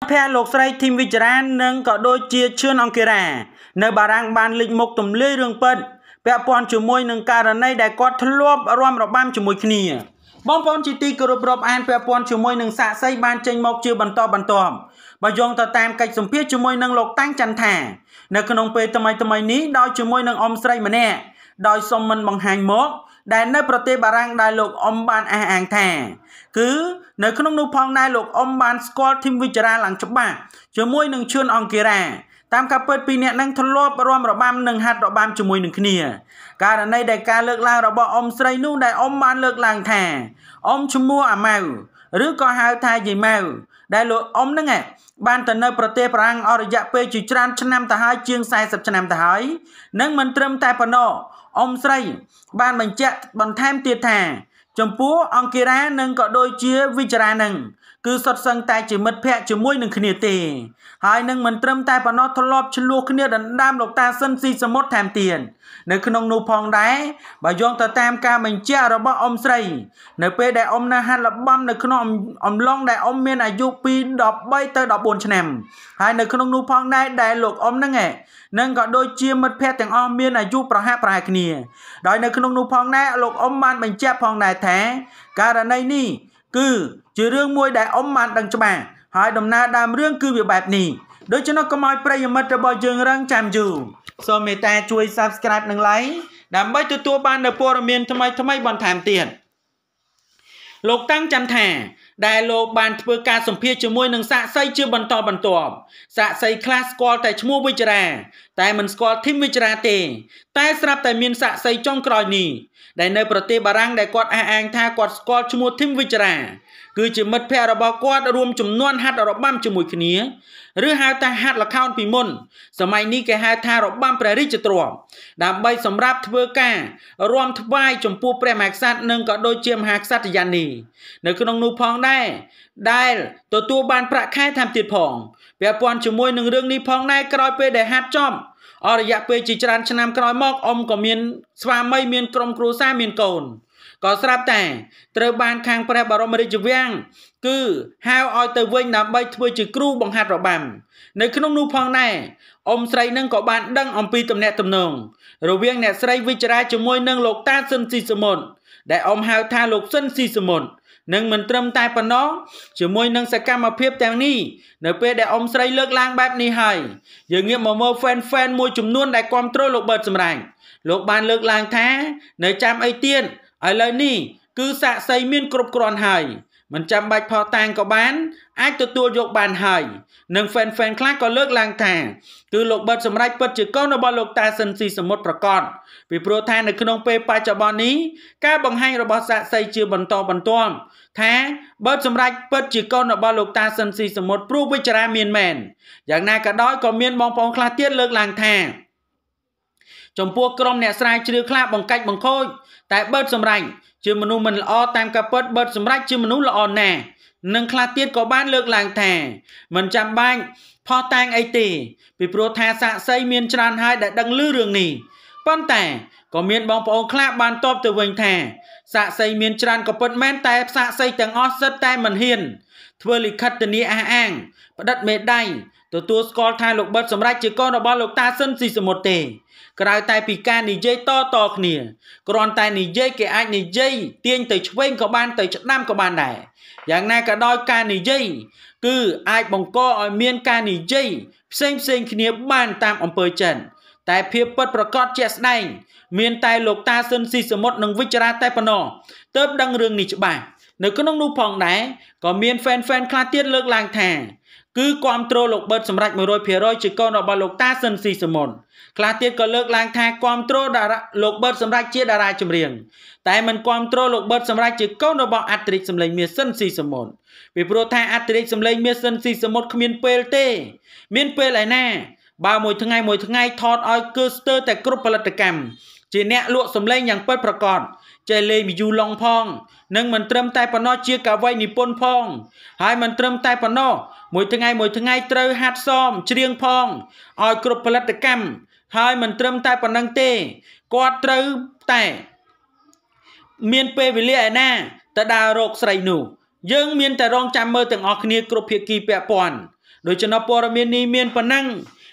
ភ័ក្រលោកស្រីធីមវិចារានិងក៏ដូចជាឈឿនអង្គរានៅបារាំងបានលេចមុខទម្លាយរឿងពិតពាក់ព័ន្ធជាមួយនឹងករណីដែលគាត់ធ្លាប់រំរបាំជាមួយគ្នាបងប្អូនជាទីគោរពរាប់អានពាក់ព័ន្ធជាមួយនឹងសាកសីបានចេញមក ជាបន្តបន្ទាប់បើយោងទៅតាមកិច្ចសម្ភារជាមួយនឹងលោកតាំងចន្ទថានៅក្នុងពេលថ្មីថ្មីនេះដោយជាមួយនឹងអមស្រីម្នាក់ដោយសុំមិនបង្ហាញមក ដែលនៅប្រទេសបារាំងដែលលោកអ៊ំបានអះអាងថា គឺនៅក្នុងនោះផងដែរលោកអ៊ំបានស្គាល់ធីមវិចារាឡើងច្បាស់ជាមួយនឹងឈឿនអង្គារាតាមការពិតពីអ្នកនឹងធ្លាប់រំរបាំនិងហាត់របាំជាមួយនឹងគ្នាករណីដែលការលើកឡើងរបស់អ៊ំស្រីនោះដែលអ៊ំបានលើកឡើង ថាអ៊ំឈ្មោះអាម៉ៅឬក៏ហៅថាយីម៉ៅដែលលោកអ៊ំហ្នឹងបានទៅនៅប្រទេសប្រាំងអស់រយៈពេលជាច្រើនឆ្នាំទៅហើយជាង40ឆ្នាំទៅហើយនឹងមិនត្រឹមតែប៉ុណ្ណោះអ៊ំស្រី បានបញ្ជាក់បន្ថែមទៀតថាចំពោះអង្គិរានឹងក៏ដូចជាវិចារានឹងគឺសុទ្ធសឹងតែជាមិត្តភ័ក្តិជាមួយនឹងគ្នាទេហើយនឹងមិនត្រឹមតែប៉ុណ្ណោះធ្លាប់ឆ្លោះគ្នាដណ្ដើមលោកតាស៊ិនស៊ីសមុទ្រថែមទៀតនៅក្នុងនោះផងដែរបើយោងទៅតាមការបញ្ជាក់របស់អ៊ំស្រី នៅពេលដែលអ៊ំនៅហាត់លបំនៅក្នុងអំឡុងដែលអ៊ំមានអាយុពី13ទៅ14ឆ្នាំហើយនៅក្នុងនោះផងដែរដែលលោកអ៊ំហ្នឹងនឹងក៏ដូចជាមិត្តភ័ក្តិទាំងអស់មានអាយុប្រហាក់ប្រហែលគ្នាដោយនៅក្នុងនោះផងដែរលោកអ៊ំបានបញ្ជាក់ផងដែរថាថាករណីនេះគឺជារឿងមួយដែលអ៊ំបានដឹងច្បាស់ហើយដំណើរដើមរឿងគឺវាបែបនេះដូច្នោះកុំឲ្យប្រិយមិត្តរបស់យើងរងចាំយូរសូមមេត្តាជួយ Subscribe និង Like ដើម្បីទទួលបាននូវព័ត៌មានថ្មីៗបន្ថែមទៀតលោកតាំងចន្ទថាដែលលោកបានធ្វើការសម្ភាសជាមួយនឹងសាក់សីជាបន្តបន្ទាប់សាក់សីខ្លះស្គាល់តែឈ្មោះវិជ្ជរាតែមិនស្គាល់ធីមវិជ្ជរាទេតែស្រាប់តែមានសាក់សីចុងក្រោយនេះដែលនៅប្រទេសបារាំងដែលគាត់អះអាង ថាគាត់ស្គាល់ឈ្មោះធីមវិជ្ជរា គឺជាមិត្តភ័ក្តិរបស់គាត់រួមចំនួនហាត់របាំជាមួយគ្នាឬហៅថាហាត់លខោន ពីមុន សម័យនេះគេហៅថារបាំព្រះរាជទ្រព្យដើម្បីសម្រាប់ធ្វើការរាំថ្វាយចំពោះព្រះមហាក្សត្រនិងក៏ដូចជាមហាក្សត្រយានីនៅក្នុងនោះផងដែរដែរដែលទទួលបានប្រាក់ខែតាមទៀតផងពាក់ព័ន្ធជាមួយនឹងរឿងនេះផងដែរក្រោយពេលដែលហាត់ចប់អររយៈពេលជាច្រើនឆ្នាំក្រោយមកអ៊ំក៏មាន ស្វាមីមានក្រុមគ្រួសារមានកូន ក៏ស្រាប់តែត្រូវបានខាងព្រះបរមរាជវាំងគឺហៅឲ្យទៅវិញដើម្បីធ្វើជាគ្រូបង្ហាត់របាំនៅក្នុងនោះផងដែរអ៊ំស្រីនឹងក៏បានដឹងអំពីទំនាក់ទំនងរវាងអ្នកស្រីវិជ្ជរាជាមួយនឹងលោកតាស៊ិនស៊ីសមុនដែលអ៊ំហៅថាលោកស៊ិនស៊ីសមុននិងមិនត្រឹមតែប៉ុណ្ណោះជាមួយនឹងសកម្មភាពទាំងនេះនៅពេលដែលអ៊ំស្រីលើកឡើងបែបនេះហើយយើងងាកមកមើល fan fan មួយចំនួនដែលគ្រប់គ្រងលោកបឺតសម្រាញ់លោកបានលើកឡើងថា នៅចាំអីទៀតឥឡូវនេះគឺសាក់សីមាន គ្រប់គ្រាន់ហើយមិនចាំបាច់ផតាំងក៏បាន អាចទទួលយក បានហើយនិង fan fan ខ្លះក៏លើកឡើងថាគឺលោកបិទសម្រាប់ពិតជាកូនរបស់លោក តាស៊ិនស៊ីសមុទ្រប្រកាសពីព្រោះថា នៅក្នុងពេលបច្ចុប្បន្ននេះការបង្ហាញរបស់សាក់សីជាបន្តបន្ទាប់ថាបើសម្រាប់ពិតជាកូន របស់លោកតាស៊ិនស៊ីសមុទ្រព្រោះវិចារាមានមែនយ៉ាងណាក៏ដោយក៏មានបងប្អូនខ្លះទៀតលើកឡើងថាចំពោះក្រុមអ្នកស្រាវជ្រាវខ្លះបង្កាច់បង្ខូចតែបឺតសម្រាញ់ជាមនុស្សមិនល្អតាមការពិតបឺតសម្រាញ់ជាមនុស្សល្អណាស់និងខ្លះទៀតក៏បាន លើកឡើងថាមិនចាំបាច់ផោះតាំងអីទេពីព្រោះថាសាក់សីមានច្រើនហើយដែលដឹងឮរឿងនេះប៉ុន្តែក៏មានបងប្អូនខ្លះបានតបទៅវិញថាសាក់សីមានច្រើនក៏ពិតមែនតែផ្សាក់សីទាំងអស់សិតតែមិនហ៊ាន ធ្វើលិខិតធានាអះអាងផ្តិតមេដៃទទួលស្គាល់ថាលោកបិទសម្រាប់ជាកូនរបស់លោកតាស៊ិនស៊ីសមុទ្រទេ ក្រៅតែពីការនិយាយតតគ្នាគ្រាន់តែនិយាយគេអាចនិយាយទាញទៅឆ្វេងក៏បានទៅឆ្ដាំក៏បានដែរយ៉ាងណាក៏ដោយការនិយាយគឺអាចបង្កឲ្យមានការនិយាយផ្សេងផ្សេងគ្នាបាន តាមអំពើចិត្តតែភាពពិតប្រកបជាក់ស្ដែងមានតែលោកតាស៊ុនស៊ីសមុទ្រនិងវិជ្ជរាតែប៉ុណ្ណោះទើបដឹងរឿងនេះច្បាស់នៅក្នុងនោះផងដែរក៏មាន fan fan ខ្លះទៀតលើកឡើងថា គឺគ្រប់គ្រងលោកបឺតសម្រាប់100%ជាកូនរបស់លោកតាស៊ិនស៊ីសមុនខ្លះទៀតក៏លើកឡើងថាគ្រប់គ្រងតារាលោកបឺតសម្រាប់ជាតារាចម្រៀងតែមិនគ្រប់គ្រងលោកបឺតសម្រាប់ជាកូនរបស់អត្រិកសម្លេងមាសស៊ិនស៊ីសមុនពីព្រោះថាអត្រិក សម្លេងមាសស៊ិនស៊ីសមុនគ្មានពេលទេមានពេលឯណាបើមួយថ្ងៃមួយថ្ងៃថតឲ្យគឺស្ទើរតែគ្រប់ផលិតកម្មជាអ្នកលក់សម្លេងយ៉ាងពិតប្រាកដចេះលេងមយូឡុងផង និងមិនត្រឹមតែប៉ុណ្ណោះជាកវីនិពន្ធផងហើយមិនត្រឹមតែប៉ុណ្ណោះមួយថ្ងៃមួយថ្ងៃត្រូវហាត់សមច្រៀងផងឲ្យគ្រប់ផលិតកម្មហើយមិនត្រឹមតែប៉ុណ្្នឹងទេគាត់ត្រូវតែ មានពេលវេលាឯណាទៅដើររកស្រីនោះយើងមានតែរងចាំមើលទាំងអស់គ្នាគ្រប់ភាគីពាក់ព័ន្ធដូច្នោះព័ត៌មាននេះមានប៉ុណ្ណឹង